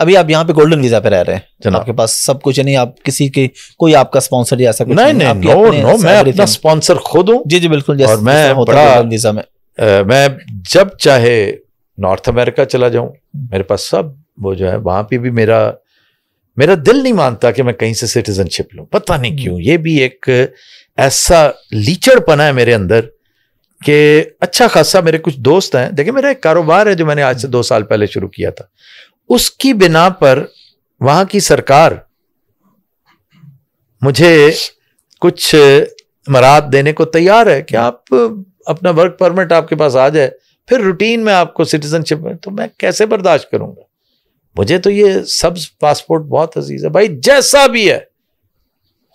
अभी आप यहाँ पे गोल्डन वीजा पे रह रहे हैं आपके पास सब कुछ है नहीं आप किसी के कोई आपका स्पॉन्सर या ऐसा कुछ नहीं नहीं नो नो मैं अपना स्पॉन्सर खुद हूँ जी जी बिल्कुल और मैं बड़ा वीजा में मैं जब चाहे नॉर्थ अमेरिका चला जाऊं मेरे पास सब वो जो है वहां पे भी मेरा मेरा दिल नहीं मानता कि मैं कहीं से सिटीजनशिप लूं पता नहीं क्यों ये भी एक ऐसा लीचड़पना है मेरे अंदर कि अच्छा खासा मेरे कुछ दोस्त हैं देखिए मेरा एक कारोबार है जो मैंने आज से दो साल पहले शुरू किया था उसकी बिना पर वहां की सरकार मुझे कुछ मराद देने को तैयार है कि आप अपना वर्क परमिट आपके पास आ जाए फिर रूटीन में आपको सिटीजनशिप में तो मैं कैसे बर्दाश्त करूंगा मुझे तो ये सब पासपोर्ट बहुत अजीज है भाई जैसा भी है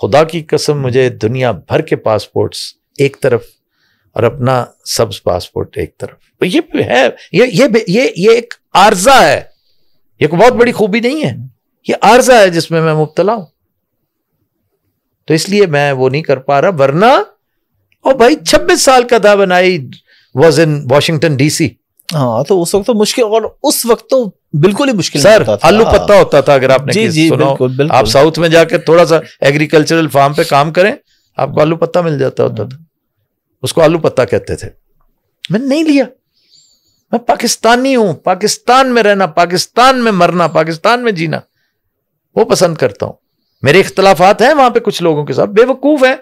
खुदा की कसम मुझे दुनिया भर के पासपोर्ट्स एक तरफ और अपना सब्ज पासपोर्ट एक तरफ ये है ये ये ये, ये एक आर्जा है ये कोई बहुत बड़ी खूबी नहीं है ये अर्जा है जिसमें मैं मुबतला हूं तो इसलिए मैं वो नहीं कर पा रहा वरना ओ भाई छब्बीस साल का था बनाई वॉज इन वॉशिंगटन डीसी हाँ तो उस वक्त तो मुश्किल और उस वक्त तो बिल्कुल ही मुश्किल सर आलू पत्ता होता था अगर आपने जी, जी, सुनो बिल्कुल, बिल्कुल। आप साउथ में जाकर थोड़ा सा एग्रीकल्चरल फार्म पे काम करें आपको आलू पत्ता मिल जाता होता था उसको आलू पत्ता कहते थे मैंने नहीं लिया मैं पाकिस्तानी हूं पाकिस्तान में रहना पाकिस्तान में मरना पाकिस्तान में जीना वो पसंद करता हूं मेरे इख्तलाफात हैं वहां पे कुछ लोगों के साथ बेवकूफ है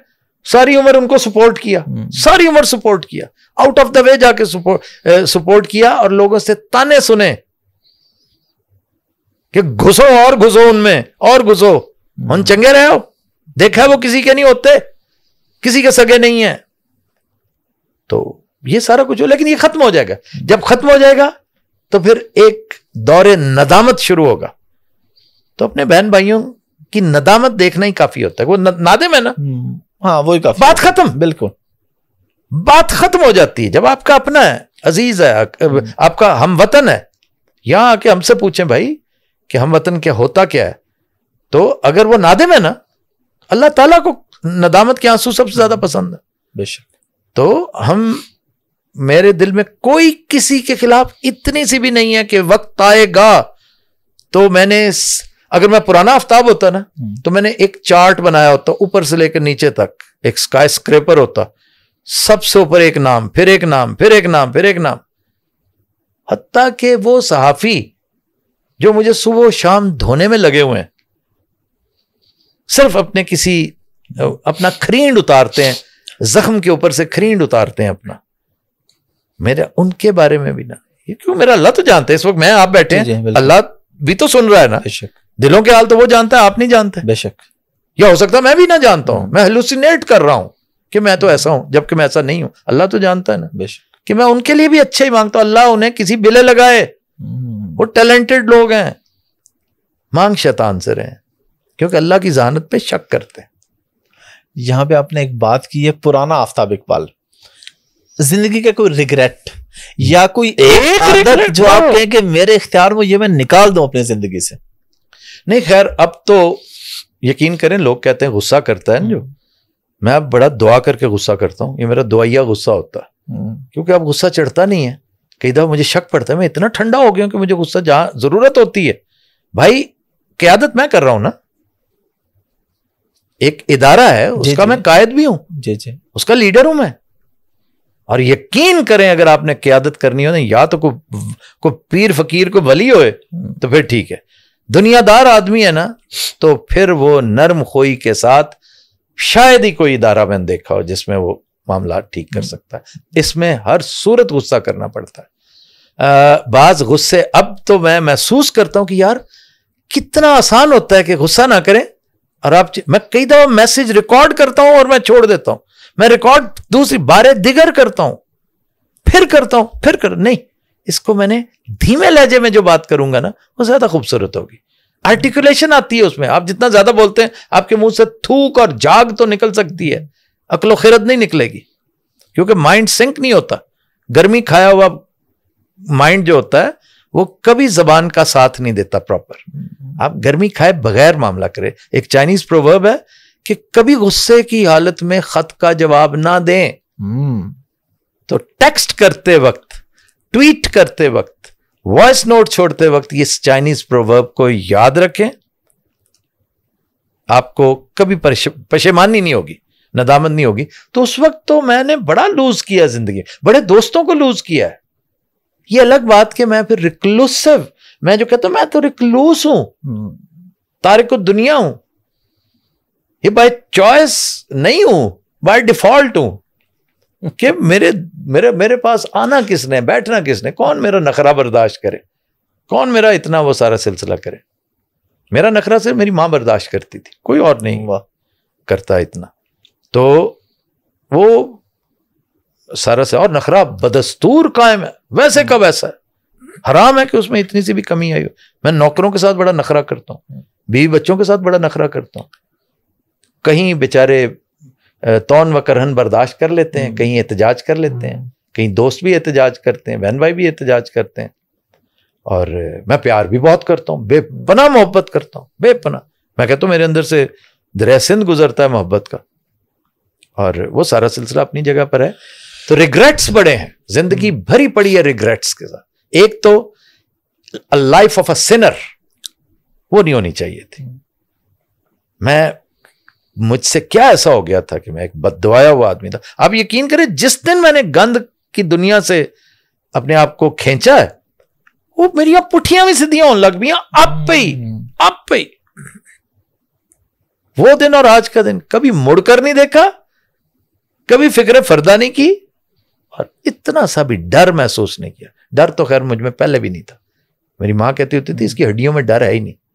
सारी उम्र उनको सपोर्ट किया हम्म। सारी उम्र सपोर्ट किया आउट ऑफ द वे जाके सपोर्ट किया और लोगों से ताने सुने कि घुसो और घुसो उनमें और घुसो उन हम्म। चंगे रहे हो देखा वो किसी के नहीं होते किसी के सगे नहीं है तो ये सारा कुछ हो लेकिन ये खत्म हो जाएगा जब खत्म हो जाएगा तो फिर एक दौरे नदामत शुरू होगा तो अपने बहन भाइयों की नदामत देखना ही काफी होता है वो नादम है ना हम्म, हाँ वो ही काफी बात खत्म बिल्कुल बात खत्म हो जाती है जब आपका अपना है अजीज है हम्म। आपका हम वतन है यहां आके हमसे पूछें भाई कि हम वतन क्या होता क्या है तो अगर वो नादिम है ना अल्लाह ताला को नदामत के आंसू सबसे ज्यादा हम्म। पसंद है बेशक तो हम मेरे दिल में कोई किसी के खिलाफ इतनी सी भी नहीं है कि वक्त आएगा तो मैंने अगर मैं पुराना आफ्ताब होता ना हम्म। तो मैंने एक चार्ट बनाया होता ऊपर से लेकर नीचे तक एक स्काई स्क्रेपर होता सबसे ऊपर एक नाम फिर एक नाम फिर एक नाम फिर एक नाम हत्या के वो सहाफी जो मुझे सुबह शाम धोने में लगे हुए हैं सिर्फ अपने किसी अपना खरीड उतारते हैं जख्म के ऊपर से खरीड उतारते हैं अपना मेरा उनके बारे में भी ना ये क्यों मेरा अल्लाह तो जानते हैं इस वक्त मैं आप बैठे हैं अल्लाह भी तो सुन रहा है ना बेशक दिलों के हाल तो वो जानता है आप नहीं जानते बेशक या हो सकता है मैं भी ना जानता हूँ मैं हेलुसिनेट कर रहा हूँ कि मैं तो ऐसा हूँ जबकि मैं ऐसा नहीं हूँ अल्लाह तो जानता है ना बेशक कि मैं उनके लिए भी अच्छा ही मांगता हूँ अल्लाह उन्हें किसी बिले लगाए हम्म। वो टैलेंटेड लोग हैं मांग शैतान से रहे क्योंकि अल्लाह की जहानत पे शक करते हैं यहाँ पे आपने एक बात की है पुराना आफ्ताब इकबाल जिंदगी का कोई रिग्रेट या कोई एक आदत जो आप तो। कहें कि मेरे इख्तियार में ये मैं निकाल दूं अपनी जिंदगी से नहीं खैर अब तो यकीन करें लोग कहते हैं गुस्सा करता है ना जो मैं अब बड़ा दुआ करके गुस्सा करता हूँ ये मेरा दुआया गुस्सा होता है हम्म। क्योंकि अब गुस्सा चढ़ता नहीं है कई दफा मुझे शक पड़ता है मैं इतना ठंडा हो गया हूँ कि मुझे गुस्सा जहां जरूरत होती है भाई क्यादत मैं कर रहा हूं ना एक इदारा है उसका मैं कायद भी हूं जी जी उसका लीडर हूं मैं और यकीन करें अगर आपने क्यादत करनी हो ना या तो कोई को पीर फकीर को भली होए तो फिर ठीक है दुनियादार आदमी है ना तो फिर वो नर्म खोई के साथ शायद ही कोई इदारा मैंने देखा हो जिसमें वो मामला ठीक कर सकता है इसमें हर सूरत गुस्सा करना पड़ता है बाज गुस्से अब तो मैं महसूस करता हूं कि यार कितना आसान होता है कि गुस्सा ना करें और आप मैं कई दफा मैसेज रिकॉर्ड करता हूं और मैं छोड़ देता हूं मैं रिकॉर्ड दूसरी बारे दिगर करता हूं फिर करता हूं फिर कर नहीं इसको मैंने धीमे लहजे में जो बात करूंगा ना वो ज्यादा खूबसूरत होगी आर्टिकुलेशन आती है उसमें आप जितना ज्यादा बोलते हैं आपके मुंह से थूक और जाग तो निकल सकती है अकलो खिरत नहीं निकलेगी क्योंकि माइंड सिंक नहीं होता गर्मी खाया हुआ माइंड जो होता है वो कभी जबान का साथ नहीं देता प्रॉपर आप गर्मी खाए बगैर मामला करें एक चाइनीज प्रोवर्ब है कि कभी गुस्से की हालत में खत का जवाब ना दें हम्म। तो टेक्स्ट करते वक्त ट्वीट करते वक्त वॉइस नोट छोड़ते वक्त इस चाइनीज प्रोवर्ब को याद रखें आपको कभी पशेमानी नहीं होगी नदामत नहीं होगी तो उस वक्त तो मैंने बड़ा लूज किया जिंदगी बड़े दोस्तों को लूज किया है ये अलग बात कि मैं फिर रिक्लूसिव मैं जो कहता हूं मैं तो रिक्लूस हूं हम्म। तारिक दुनिया हूं ये बाय चॉइस नहीं हूं बाय डिफॉल्ट हूं कि मेरे मेरे मेरे पास आना किसने बैठना किसने कौन मेरा नखरा बर्दाश्त करे कौन मेरा इतना वो सारा सिलसिला करे मेरा नखरा सिर्फ मेरी माँ बर्दाश्त करती थी कोई और नहीं हुआ करता इतना तो वो सारा से और नखरा बदस्तूर कायम है वैसे कब ऐसा है हराम है कि उसमें इतनी सी भी कमी आई हो मैं नौकरों के साथ बड़ा नखरा करता हूँ बीवी बच्चों के साथ बड़ा नखरा करता हूँ कहीं बेचारे तोन व करहन बर्दाश्त कर लेते हैं हम्म। कहीं एहतजाज कर लेते हैं हम्म। कहीं दोस्त भी एहतजाज करते हैं बहन भाई भी एहतजाज करते हैं और मैं प्यार भी बहुत करता हूँ बेपना मोहब्बत करता हूँ बेपना मैं कहता हूँ मेरे अंदर से दरहसिंद गुजरता है मोहब्बत का और वो सारा सिलसिला अपनी जगह पर है तो रिग्रेट्स बड़े हैं जिंदगी हम्म। भरी पड़ी है रिग्रेट्स के साथ एक तो लाइफ ऑफ अ सिनर वो नहीं होनी चाहिए थी मैं मुझसे क्या ऐसा हो गया था कि मैं एक बदवाया हुआ आदमी था आप यकीन करें जिस दिन मैंने गंध की दुनिया से अपने आप को खींचा है वो मेरी पुठियां भी सीधियां होने लग गई अब पे हम्म। अब पे वो दिन और आज का दिन कभी मुड़कर नहीं देखा कभी फिक्र फरदा नहीं की और इतना सा भी डर महसूस नहीं किया डर तो खैर मुझ में पहले भी नहीं था मेरी मां कहती होती थी हम्म। इसकी हड्डियों में डर है ही नहीं